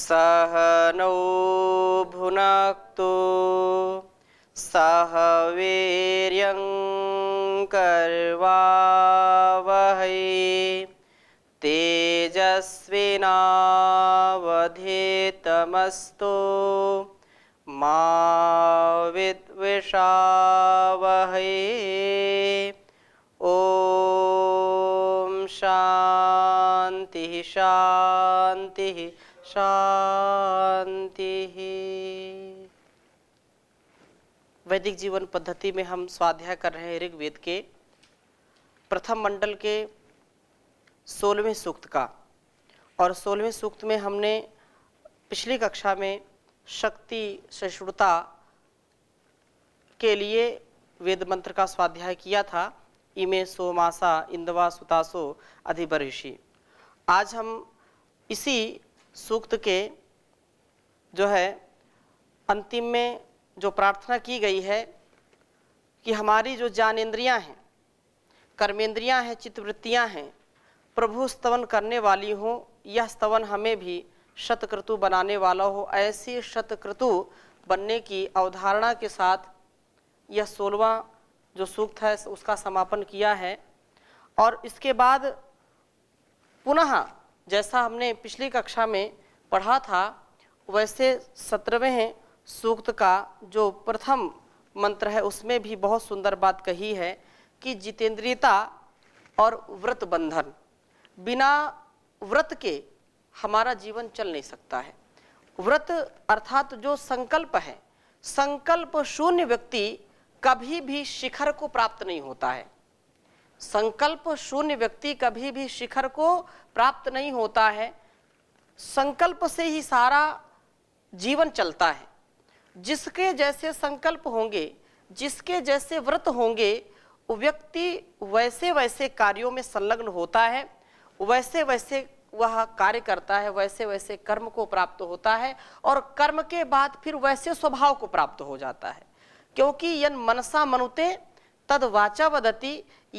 सह नौ भुन सह वीर्यं कर्वावहै तेजस्विनावधेतमस्तु मा विद्विषावहै शांति शांति वैदिक जीवन पद्धति में हम स्वाध्याय कर रहे हैं ऋग्वेद के प्रथम मंडल के सोलहवें सूक्त का और सोलहवें सूक्त में हमने पिछली कक्षा में शक्ति सहिष्णुता के लिए वेद मंत्र का स्वाध्याय किया था इमे सोमासा इंदवा सुतासो अधिबर्षि आज हम इसी सूक्त के जो है अंतिम में जो प्रार्थना की गई है कि हमारी जो ज्ञानेन्द्रियाँ हैं कर्मेंद्रियाँ हैं चित्तवृत्तियाँ हैं प्रभु स्तवन करने वाली हों यह स्तवन हमें भी शतक्रतु बनाने वाला हो ऐसी शतक्रतु बनने की अवधारणा के साथ यह सोलवा जो सूक्त है उसका समापन किया है और इसके बाद पुनः जैसा हमने पिछली कक्षा में पढ़ा था वैसे सत्रहवें सूक्त का जो प्रथम मंत्र है उसमें भी बहुत सुंदर बात कही है कि जितेंद्रियता और व्रत बंधन बिना व्रत के हमारा जीवन चल नहीं सकता है व्रत अर्थात जो संकल्प है संकल्प शून्य व्यक्ति कभी भी शिखर को प्राप्त नहीं होता है संकल्प शून्य व्यक्ति कभी भी शिखर को प्राप्त नहीं होता है संकल्प से ही सारा जीवन चलता है जिसके जैसे संकल्प होंगे जिसके जैसे व्रत होंगे व्यक्ति वैसे वैसे कार्यों में संलग्न होता है वैसे वैसे वह कार्य करता है वैसे वैसे कर्म को प्राप्त होता है और कर्म के बाद फिर वैसे स्वभाव को प्राप्त हो जाता है क्योंकि यन मनसा मनुते तद वाचा वदती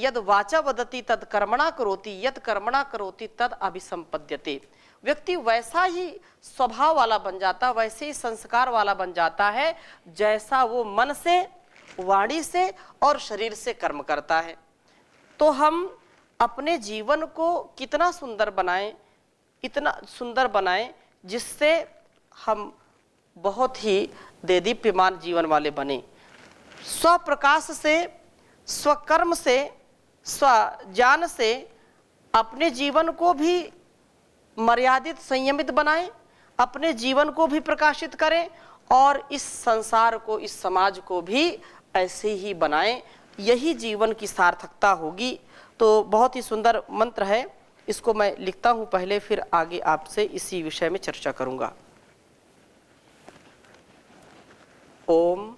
यद वाचा वदती तद कर्मणा करोती यद कर्मणा करोती तद अभिसंपद्यते व्यक्ति वैसा ही स्वभाव वाला बन जाता वैसे ही संस्कार वाला बन जाता है जैसा वो मन से वाणी से और शरीर से कर्म करता है तो हम अपने जीवन को कितना सुंदर बनाएं इतना सुंदर बनाएं जिससे हम बहुत ही देदीप्यमान जीवन वाले बने स्वप्रकाश से स्वकर्म से स्वजान से अपने जीवन को भी मर्यादित संयमित बनाएं अपने जीवन को भी प्रकाशित करें और इस संसार को इस समाज को भी ऐसे ही बनाएं यही जीवन की सार्थकता होगी तो बहुत ही सुंदर मंत्र है इसको मैं लिखता हूँ पहले फिर आगे आपसे इसी विषय में चर्चा करूँगा ओम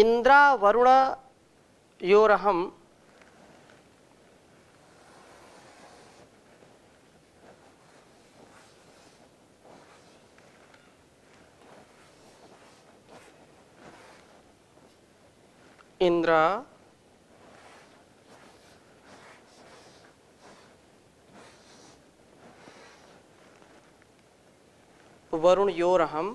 இந்திராவருணயோரகம் இந்திரா வருண் யோரகம்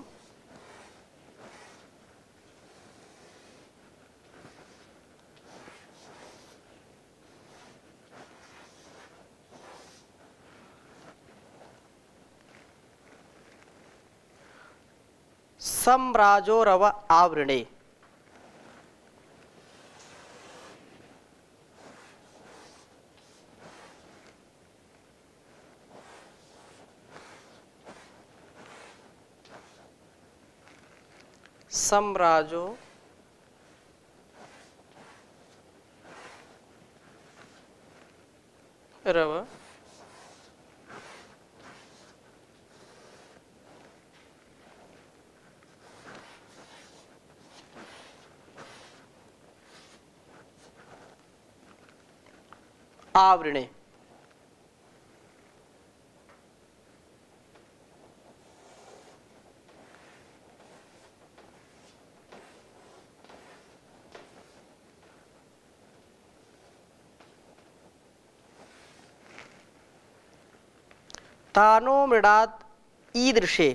सम्राजो रव आवृणे सम्राजो रव आवरणे താനോ മൃടാത് ഈദൃശേ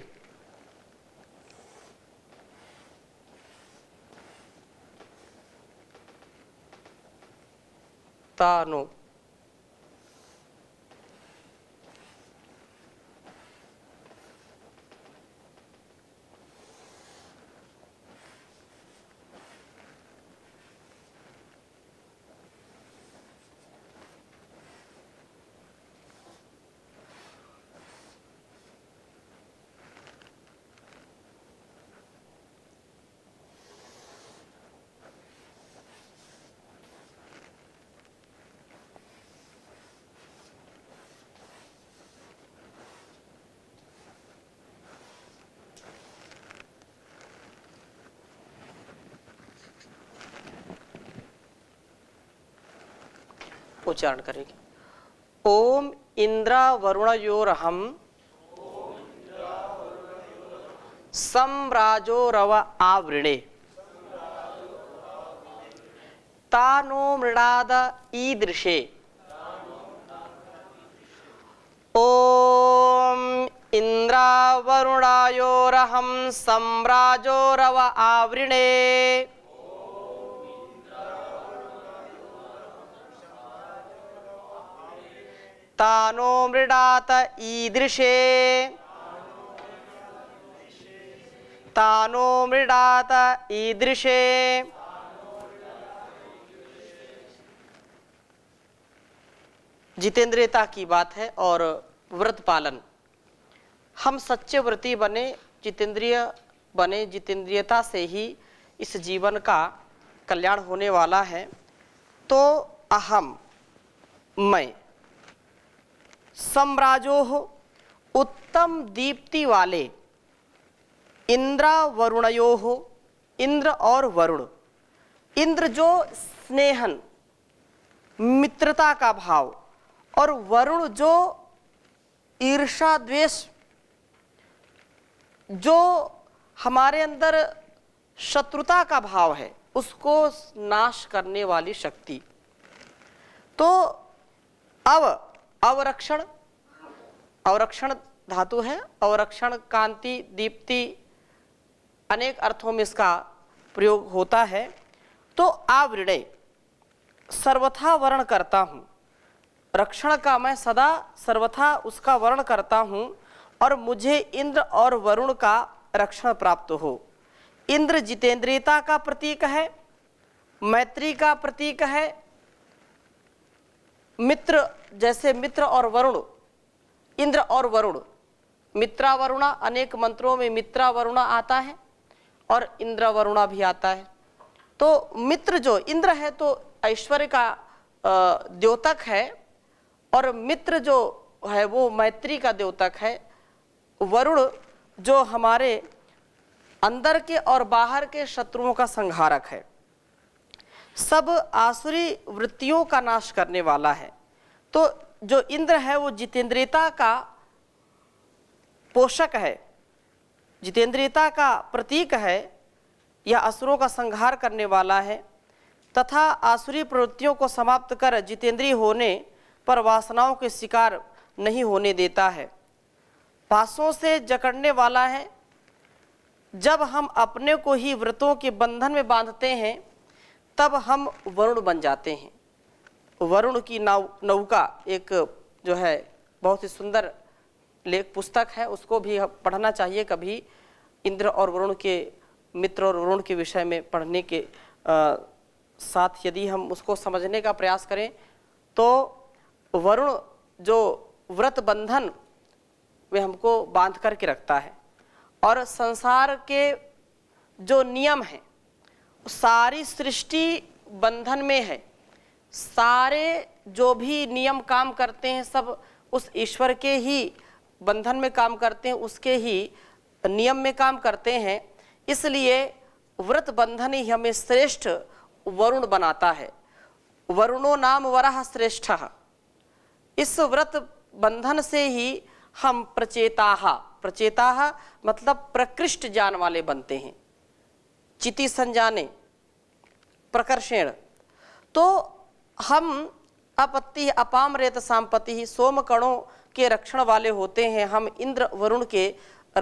താനോ उच्चारण करेंगे ओम इंद्रा वरुण योर हम सम्राजो रव आवृणे तानो मृणाद ईदृशे ओम इंद्रावरुणायोरहम सम्राजोरव आवृणे तानो मृडात ईदृशे तानो मृडात ईदृशे जितेंद्रियता की बात है और व्रत पालन हम सच्चे व्रती बने जितेंद्रिय बने जितेंद्रियता से ही इस जीवन का कल्याण होने वाला है तो अहम मैं सम्राजो उत्तम दीप्ति वाले इंद्रा वरुणयो हो इंद्र और वरुण इंद्र जो स्नेहन मित्रता का भाव और वरुण जो ईर्षा द्वेष जो हमारे अंदर शत्रुता का भाव है उसको नाश करने वाली शक्ति तो अब अवरक्षण अवरक्षण धातु है अवरक्षण कांति दीप्ति अनेक अर्थों में इसका प्रयोग होता है तो आवृणय सर्वथा वर्ण करता हूँ रक्षण का मैं सदा सर्वथा उसका वर्ण करता हूँ और मुझे इंद्र और वरुण का रक्षण प्राप्त हो इंद्र जितेंद्रियता का प्रतीक है मैत्री का प्रतीक है मित्र जैसे मित्र और वरुण इंद्र और वरुण मित्रा वरुणा अनेक मंत्रों में मित्रा वरुणा आता है और इंद्र वरुणा भी आता है तो मित्र जो इंद्र है तो ऐश्वर्य का द्योतक है और मित्र जो है वो मैत्री का द्योतक है वरुण जो हमारे अंदर के और बाहर के शत्रुओं का संहारक है सब आसुरी वृत्तियों का नाश करने वाला है तो जो इंद्र है वो जितेंद्रियता का पोषक है जितेंद्रियता का प्रतीक है यह असुरों का संहार करने वाला है तथा आसुरी प्रवृत्तियों को समाप्त कर जितेंद्रीय होने पर वासनाओं के शिकार नहीं होने देता है पासों से जकड़ने वाला है जब हम अपने को ही व्रतों के बंधन में बांधते हैं तब हम वरुण बन जाते हैं वरुण की नाव नौका एक जो है बहुत ही सुंदर लेख पुस्तक है उसको भी पढ़ना चाहिए कभी इंद्र और वरुण के मित्र और वरुण के विषय में पढ़ने के आ, साथ यदि हम उसको समझने का प्रयास करें तो वरुण जो व्रत बंधन वे हमको बांध करके रखता है और संसार के जो नियम हैं सारी सृष्टि बंधन में है सारे जो भी नियम काम करते हैं सब उस ईश्वर के ही बंधन में काम करते हैं उसके ही नियम में काम करते हैं इसलिए व्रत बंधन ही हमें श्रेष्ठ वरुण बनाता है वरुणो नाम वरह श्रेष्ठ इस व्रत बंधन से ही हम प्रचेताहा प्रचेताहा मतलब प्रकृष्ट जान वाले बनते हैं चिति संजाने प्रकर्षेण तो हम अपत्ति अपाम रेत सांपति सोम कणों के रक्षण वाले होते हैं हम इंद्र वरुण के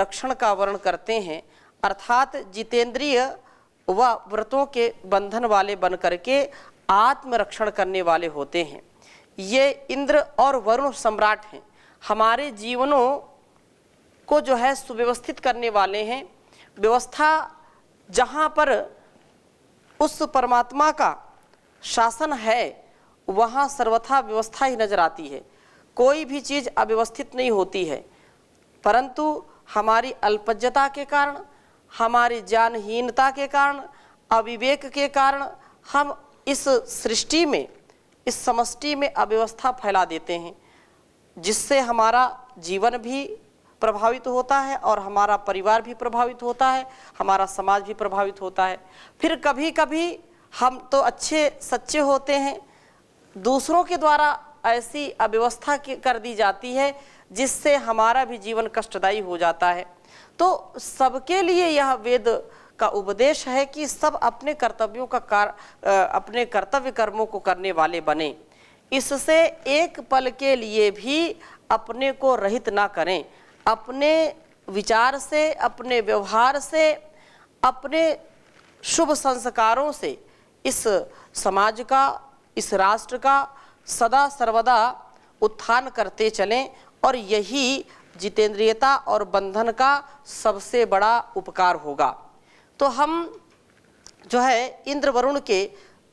रक्षण का वर्ण करते हैं अर्थात जितेंद्रिय व व्रतों के बंधन वाले बन करके आत्मरक्षण करने वाले होते हैं ये इंद्र और वरुण सम्राट हैं हमारे जीवनों को जो है सुव्यवस्थित करने वाले हैं व्यवस्था जहाँ पर उस परमात्मा का शासन है वहाँ सर्वथा व्यवस्था ही नजर आती है कोई भी चीज़ अव्यवस्थित नहीं होती है परंतु हमारी अल्पज्यता के कारण हमारी ज्ञानहीनता के कारण अविवेक के कारण हम इस सृष्टि में इस समष्टि में अव्यवस्था फैला देते हैं जिससे हमारा जीवन भी प्रभावित होता है और हमारा परिवार भी प्रभावित होता है हमारा समाज भी प्रभावित होता है फिर कभी कभी हम तो अच्छे सच्चे होते हैं दूसरों के द्वारा ऐसी अव्यवस्था कर दी जाती है जिससे हमारा भी जीवन कष्टदायी हो जाता है तो सबके लिए यह वेद का उपदेश है कि सब अपने कर्तव्यों का कार अपने कर्तव्य कर्मों को करने वाले बने इससे एक पल के लिए भी अपने को रहित ना करें अपने विचार से अपने व्यवहार से अपने शुभ संस्कारों से इस समाज का इस राष्ट्र का सदा सर्वदा उत्थान करते चलें और यही जितेंद्रियता और बंधन का सबसे बड़ा उपकार होगा तो हम जो है इंद्र वरुण के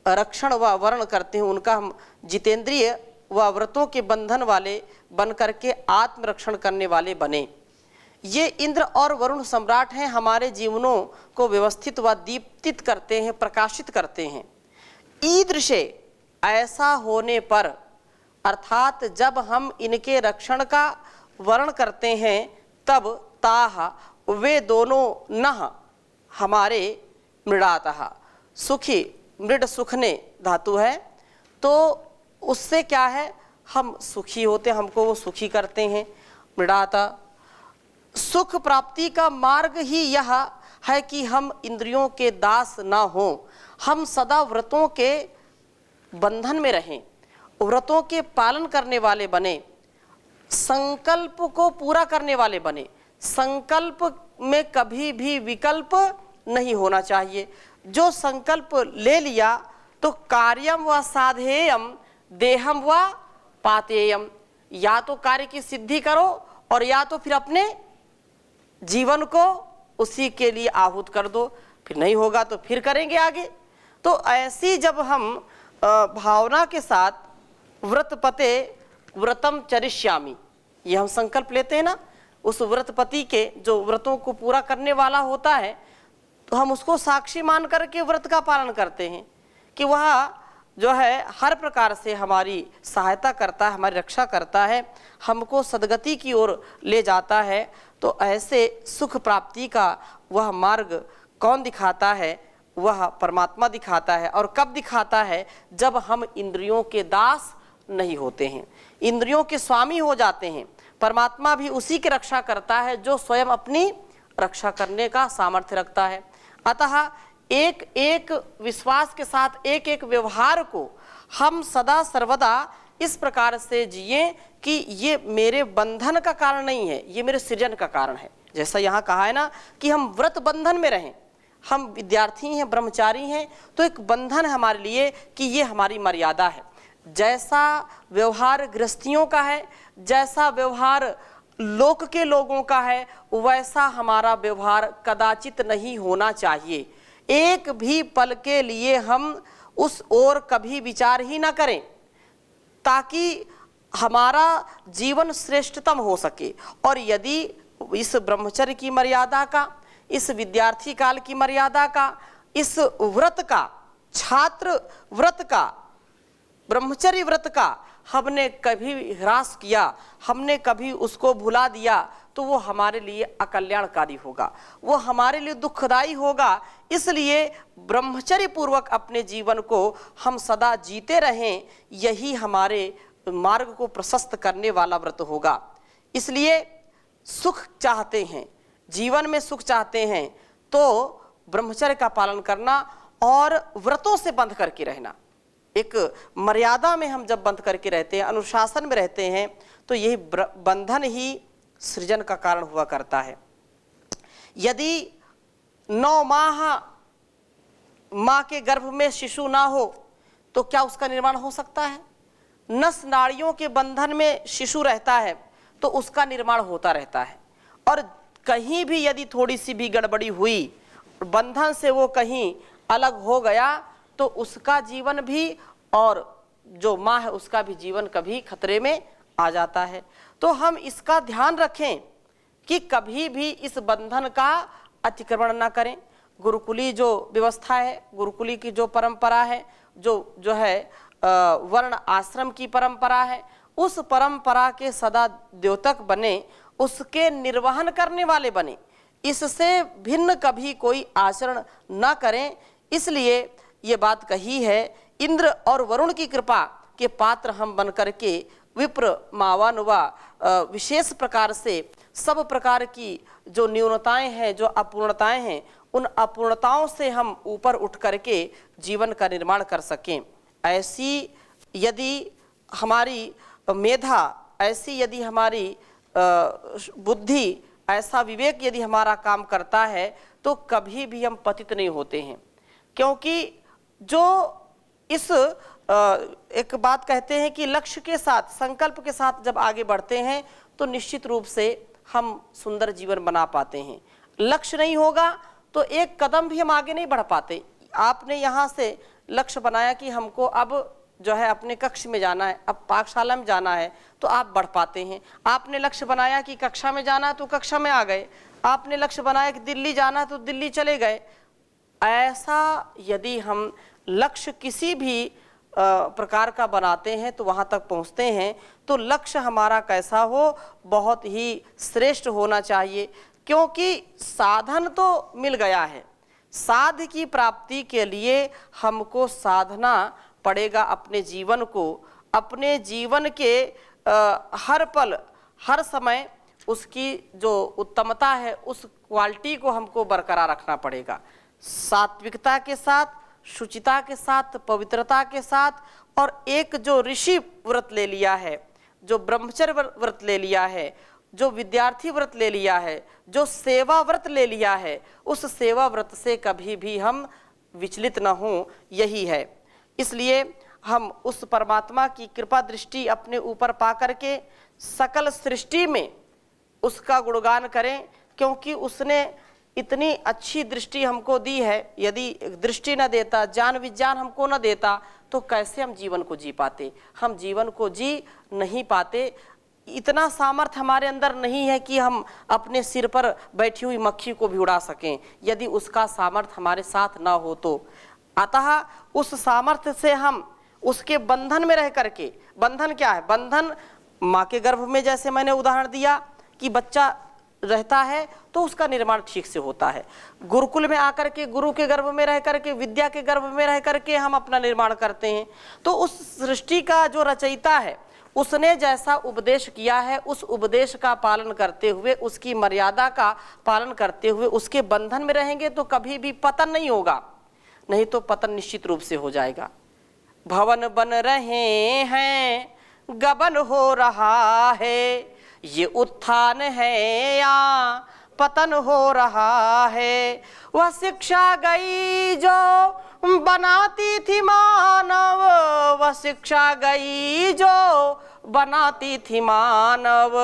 रक्षण व वर्ण करते हैं उनका हम जितेंद्रिय व व्रतों के बंधन वाले बन करके आत्मरक्षण करने वाले बने ये इंद्र और वरुण सम्राट हैं हमारे जीवनों को व्यवस्थित व दीप्तित करते हैं प्रकाशित करते हैं ईदृश ऐसा होने पर अर्थात जब हम इनके रक्षण का वर्ण करते हैं तब ताह वे दोनों न हमारे मृणातः सुखी मृड सुखने धातु है तो उससे क्या है हम सुखी होते हैं हमको वो सुखी करते हैं मृडाता सुख प्राप्ति का मार्ग ही यह है कि हम इंद्रियों के दास ना हों हम सदा व्रतों के बंधन में रहें व्रतों के पालन करने वाले बने संकल्प को पूरा करने वाले बने संकल्प में कभी भी विकल्प नहीं होना चाहिए जो संकल्प ले लिया तो कार्यम व साधेयम देहम व पातेयम या तो कार्य की सिद्धि करो और या तो फिर अपने जीवन को उसी के लिए आहूत कर दो फिर नहीं होगा तो फिर करेंगे आगे तो ऐसी जब हम भावना के साथ व्रतपते व्रतम चरिष्यामी ये हम संकल्प लेते हैं ना उस व्रतपति के जो व्रतों को पूरा करने वाला होता है तो हम उसको साक्षी मान करके व्रत का पालन करते हैं कि वह जो है हर प्रकार से हमारी सहायता करता है हमारी रक्षा करता है हमको सदगति की ओर ले जाता है तो ऐसे सुख प्राप्ति का वह मार्ग कौन दिखाता है वह परमात्मा दिखाता है और कब दिखाता है जब हम इंद्रियों के दास नहीं होते हैं इंद्रियों के स्वामी हो जाते हैं परमात्मा भी उसी की रक्षा करता है जो स्वयं अपनी रक्षा करने का सामर्थ्य रखता है अतः एक एक विश्वास के साथ एक एक व्यवहार को हम सदा सर्वदा इस प्रकार से जिए कि ये मेरे बंधन का कारण नहीं है ये मेरे सृजन का कारण है जैसा यहाँ कहा है ना कि हम व्रत बंधन में रहें हम विद्यार्थी हैं ब्रह्मचारी हैं तो एक बंधन है हमारे लिए कि ये हमारी मर्यादा है जैसा व्यवहार गृहस्थियों का है जैसा व्यवहार लोक के लोगों का है वैसा हमारा व्यवहार कदाचित नहीं होना चाहिए एक भी पल के लिए हम उस ओर कभी विचार ही ना करें ताकि हमारा जीवन श्रेष्ठतम हो सके और यदि इस ब्रह्मचर्य की मर्यादा का इस विद्यार्थी काल की मर्यादा का इस व्रत का छात्र व्रत का ब्रह्मचर्य व्रत का हमने कभी ह्रास किया हमने कभी उसको भुला दिया तो वो हमारे लिए अकल्याणकारी होगा वो हमारे लिए दुखदायी होगा इसलिए ब्रह्मचर्य पूर्वक अपने जीवन को हम सदा जीते रहें यही हमारे मार्ग को प्रशस्त करने वाला व्रत होगा इसलिए सुख चाहते हैं जीवन में सुख चाहते हैं तो ब्रह्मचर्य का पालन करना और व्रतों से बंध करके रहना एक मर्यादा में हम जब बंध करके रहते हैं अनुशासन में रहते हैं तो यही बंधन ही सृजन का कारण हुआ करता है यदि नौ माह माँ के गर्भ में शिशु ना हो तो क्या उसका निर्माण हो सकता है नस नाड़ियों के बंधन में शिशु रहता है तो उसका निर्माण होता रहता है और कहीं भी यदि थोड़ी सी भी गड़बड़ी हुई बंधन से वो कहीं अलग हो गया तो उसका जीवन भी और जो माँ है उसका भी जीवन कभी खतरे में आ जाता है तो हम इसका ध्यान रखें कि कभी भी इस बंधन का अतिक्रमण ना करें गुरुकुली जो व्यवस्था है गुरुकुली की जो परंपरा है जो जो है वर्ण आश्रम की परंपरा है उस परंपरा के सदा द्योतक बने उसके निर्वहन करने वाले बने इससे भिन्न कभी कोई आचरण न करें इसलिए ये बात कही है इंद्र और वरुण की कृपा के पात्र हम बन करके विप्र मावानुवा विशेष प्रकार से सब प्रकार की जो न्यूनताएं हैं जो अपूर्णताएं हैं उन अपूर्णताओं से हम ऊपर उठ करके जीवन का निर्माण कर सकें ऐसी यदि हमारी मेधा ऐसी यदि हमारी बुद्धि ऐसा विवेक यदि हमारा काम करता है तो कभी भी हम पतित नहीं होते हैं क्योंकि जो इस एक बात कहते हैं कि लक्ष्य के साथ संकल्प के साथ जब आगे बढ़ते हैं तो निश्चित रूप से हम सुंदर जीवन बना पाते हैं लक्ष्य नहीं होगा तो एक कदम भी हम आगे नहीं बढ़ पाते आपने यहाँ से लक्ष्य बनाया कि हमको अब जो है अपने कक्ष में जाना है अब पाकशाला में जाना है तो आप बढ़ पाते हैं आपने लक्ष्य बनाया कि कक्षा में जाना तो कक्षा में आ गए आपने लक्ष्य बनाया कि दिल्ली जाना तो दिल्ली चले गए ऐसा यदि हम लक्ष्य किसी भी प्रकार का बनाते हैं तो वहाँ तक पहुँचते हैं तो लक्ष्य हमारा कैसा हो बहुत ही श्रेष्ठ होना चाहिए क्योंकि साधन तो मिल गया है साध की प्राप्ति के लिए हमको साधना पड़ेगा अपने जीवन को अपने जीवन के आ, हर पल हर समय उसकी जो उत्तमता है उस क्वालिटी को हमको बरकरार रखना पड़ेगा सात्विकता के साथ शुचिता के साथ पवित्रता के साथ और एक जो ऋषि व्रत ले लिया है जो ब्रह्मचर्य व्रत ले लिया है जो विद्यार्थी व्रत ले लिया है जो सेवा व्रत ले लिया है उस सेवा व्रत से कभी भी हम विचलित न हों यही है इसलिए हम उस परमात्मा की कृपा दृष्टि अपने ऊपर पा करके सकल सृष्टि में उसका गुणगान करें क्योंकि उसने इतनी अच्छी दृष्टि हमको दी है यदि दृष्टि न देता ज्ञान विज्ञान हमको न देता तो कैसे हम जीवन को जी पाते हम जीवन को जी नहीं पाते इतना सामर्थ हमारे अंदर नहीं है कि हम अपने सिर पर बैठी हुई मक्खी को भी उड़ा सकें यदि उसका सामर्थ हमारे साथ न हो तो अतः उस सामर्थ्य से हम उसके बंधन में रह करके बंधन क्या है बंधन माँ के गर्भ में जैसे मैंने उदाहरण दिया कि बच्चा रहता है तो उसका निर्माण ठीक से होता है गुरुकुल में आकर के गुरु के गर्भ में रह करके विद्या के गर्भ में रह करके हम अपना निर्माण करते हैं तो उस सृष्टि का जो रचयिता है उसने जैसा उपदेश किया है उस उपदेश का पालन करते हुए उसकी मर्यादा का पालन करते हुए उसके बंधन में रहेंगे तो कभी भी पतन नहीं होगा नहीं तो पतन निश्चित रूप से हो जाएगा भवन बन रहे हैं गबन हो रहा है ये उत्थान है या पतन हो रहा है वह शिक्षा गई जो बनाती थी मानव वह शिक्षा गई जो बनाती थी मानव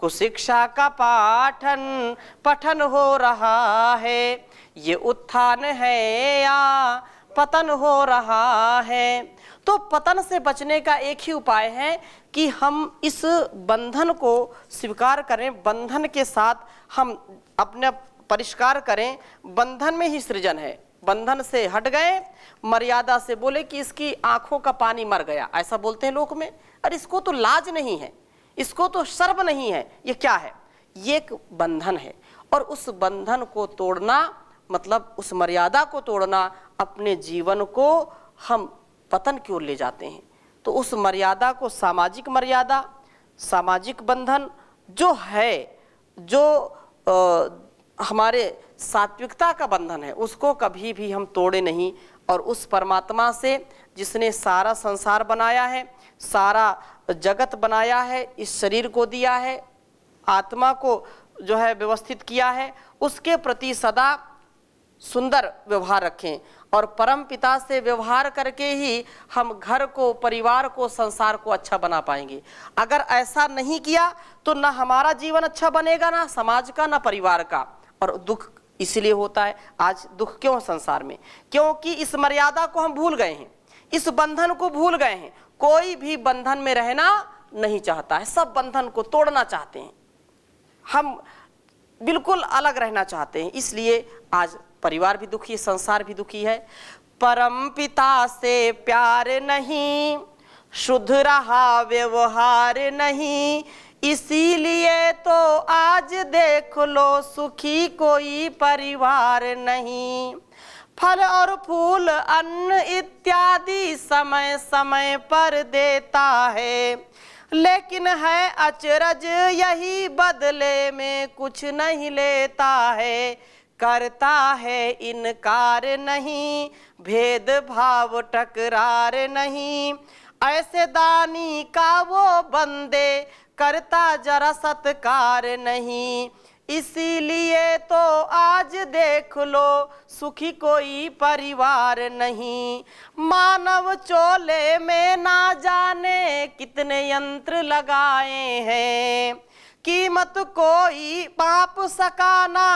कुशिक्षा का पाठन पठन हो रहा है ये उत्थान है या पतन हो रहा है तो पतन से बचने का एक ही उपाय है कि हम इस बंधन को स्वीकार करें बंधन के साथ हम अपने परिष्कार करें बंधन में ही सृजन है बंधन से हट गए मर्यादा से बोले कि इसकी आंखों का पानी मर गया ऐसा बोलते हैं लोग में अरे इसको तो लाज नहीं है इसको तो शर्म नहीं है ये क्या है ये एक बंधन है और उस बंधन को तोड़ना मतलब उस मर्यादा को तोड़ना अपने जीवन को हम पतन की ओर ले जाते हैं तो उस मर्यादा को सामाजिक मर्यादा सामाजिक बंधन जो है जो आ, हमारे सात्विकता का बंधन है उसको कभी भी हम तोड़े नहीं और उस परमात्मा से जिसने सारा संसार बनाया है सारा जगत बनाया है इस शरीर को दिया है आत्मा को जो है व्यवस्थित किया है उसके प्रति सदा सुंदर व्यवहार रखें और परम पिता से व्यवहार करके ही हम घर को परिवार को संसार को अच्छा बना पाएंगे अगर ऐसा नहीं किया तो ना हमारा जीवन अच्छा बनेगा ना समाज का ना परिवार का और दुख इसलिए होता है आज दुख क्यों संसार में क्योंकि इस मर्यादा को हम भूल गए हैं इस बंधन को भूल गए हैं कोई भी बंधन में रहना नहीं चाहता है सब बंधन को तोड़ना चाहते हैं हम बिल्कुल अलग रहना चाहते हैं इसलिए आज परिवार भी दुखी है संसार भी दुखी है परम पिता से प्यार नहीं शुद्ध रहा व्यवहार नहीं इसीलिए तो आज देख लो सुखी कोई परिवार नहीं फल और फूल अन्न इत्यादि समय समय पर देता है लेकिन है अचरज यही बदले में कुछ नहीं लेता है करता है इनकार नहीं भेदभाव टकरार नहीं ऐसे दानी का वो बंदे करता जरा सत्कार नहीं इसीलिए तो आज देख लो सुखी कोई परिवार नहीं मानव चोले में ना जाने कितने यंत्र लगाए हैं कीमत कोई पाप सकाना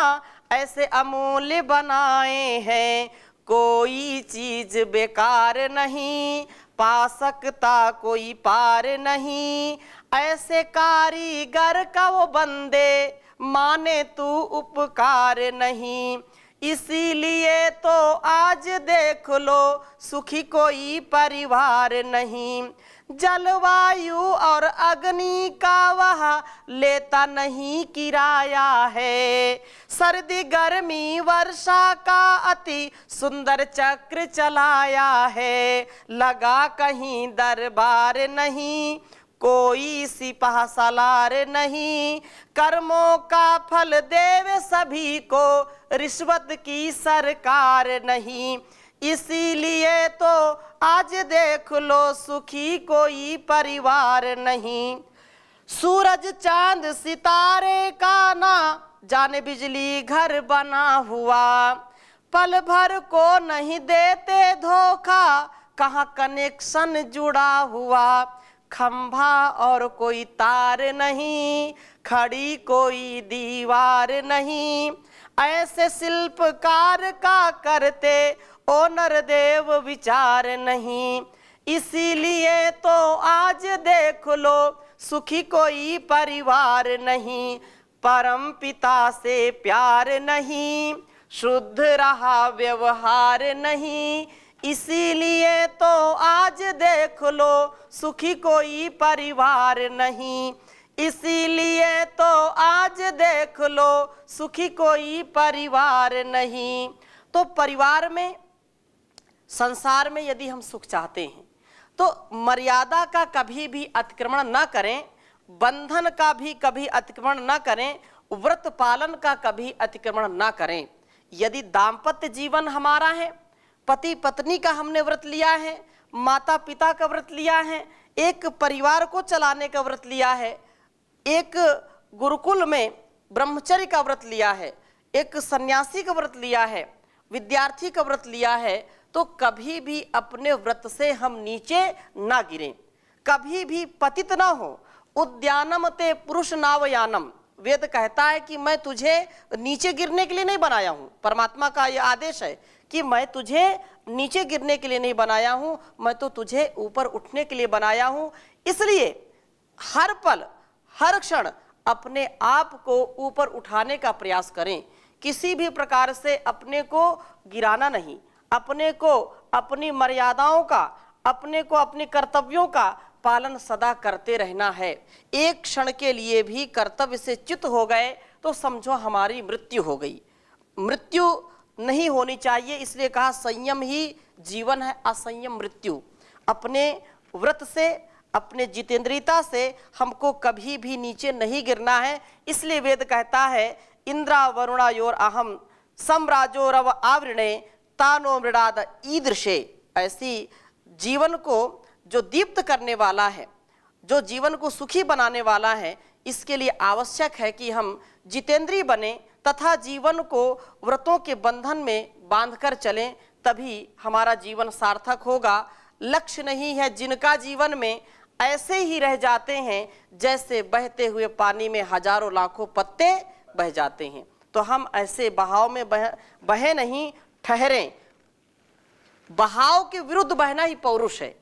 ऐसे अमूल्य बनाए हैं कोई चीज बेकार नहीं पा सकता कोई पार नहीं ऐसे कारीगर का वो बंदे माने तू उपकार नहीं इसीलिए तो आज देख लो सुखी कोई परिवार नहीं जलवायु और अग्नि का वह लेता नहीं किराया है सर्दी गर्मी वर्षा का अति सुंदर चक्र चलाया है लगा कहीं दरबार नहीं कोई सिपाह सलार नहीं कर्मों का फल देव सभी को रिश्वत की सरकार नहीं इसीलिए तो आज देख लो सुखी कोई परिवार नहीं सूरज चांद सितारे का ना जाने बिजली घर बना हुआ पल भर को नहीं देते धोखा कहाँ कनेक्शन जुड़ा हुआ खंभा और कोई तार नहीं खड़ी कोई दीवार नहीं ऐसे शिल्पकार का करते ओ नरदेव विचार नहीं इसीलिए तो आज देख लो सुखी कोई परिवार नहीं परम पिता से प्यार नहीं शुद्ध रहा व्यवहार नहीं इसीलिए तो आज देख लो सुखी कोई परिवार नहीं इसीलिए तो आज देख लो सुखी कोई परिवार नहीं तो परिवार में संसार में यदि हम सुख चाहते हैं तो मर्यादा का कभी भी अतिक्रमण न करें बंधन का भी कभी अतिक्रमण न करें व्रत पालन का कभी अतिक्रमण न करें यदि दाम्पत्य जीवन हमारा है पति पत्नी का हमने व्रत लिया है माता पिता का व्रत लिया है एक परिवार को चलाने का व्रत लिया है एक गुरुकुल में ब्रह्मचर्य का व्रत लिया है एक सन्यासी का व्रत लिया है विद्यार्थी का व्रत लिया है तो कभी भी अपने व्रत से हम नीचे ना गिरें कभी भी पतित ना हो उद्यानम ते पुरुष नावयानम वेद कहता है कि मैं तुझे नीचे गिरने के लिए नहीं बनाया हूँ परमात्मा का यह आदेश है कि मैं तुझे नीचे गिरने के लिए नहीं बनाया हूँ मैं तो तुझे ऊपर उठने के लिए बनाया हूँ इसलिए हर पल हर क्षण अपने आप को ऊपर उठाने का प्रयास करें किसी भी प्रकार से अपने को गिराना नहीं अपने को अपनी मर्यादाओं का अपने को अपने कर्तव्यों का पालन सदा करते रहना है एक क्षण के लिए भी कर्तव्य से चित हो गए तो समझो हमारी मृत्यु हो गई मृत्यु नहीं होनी चाहिए इसलिए कहा संयम ही जीवन है असंयम मृत्यु अपने व्रत से अपने जितेंद्रियता से हमको कभी भी नीचे नहीं गिरना है इसलिए वेद कहता है इंद्रा वरुणा योर अहम सम्राजो रव आवृणे तानो मृणाद ईदृशे ऐसी जीवन को जो दीप्त करने वाला है जो जीवन को सुखी बनाने वाला है इसके लिए आवश्यक है कि हम जितेंद्री बने तथा जीवन को व्रतों के बंधन में बांधकर चलें तभी हमारा जीवन सार्थक होगा लक्ष्य नहीं है जिनका जीवन में ऐसे ही रह जाते हैं जैसे बहते हुए पानी में हजारों लाखों पत्ते बह जाते हैं तो हम ऐसे बहाव में बह बहे नहीं ठहरें बहाव के विरुद्ध बहना ही पौरुष है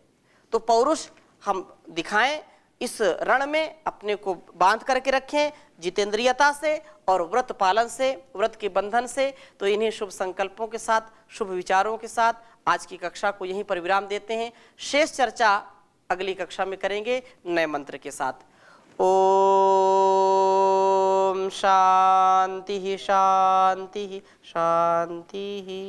तो पौरुष हम दिखाएं इस रण में अपने को बांध करके रखें जितेंद्रियता से और व्रत पालन से व्रत के बंधन से तो इन्हीं शुभ संकल्पों के साथ शुभ विचारों के साथ आज की कक्षा को यहीं पर विराम देते हैं शेष चर्चा अगली कक्षा में करेंगे नए मंत्र के साथ ओ शांति शांति शांति ही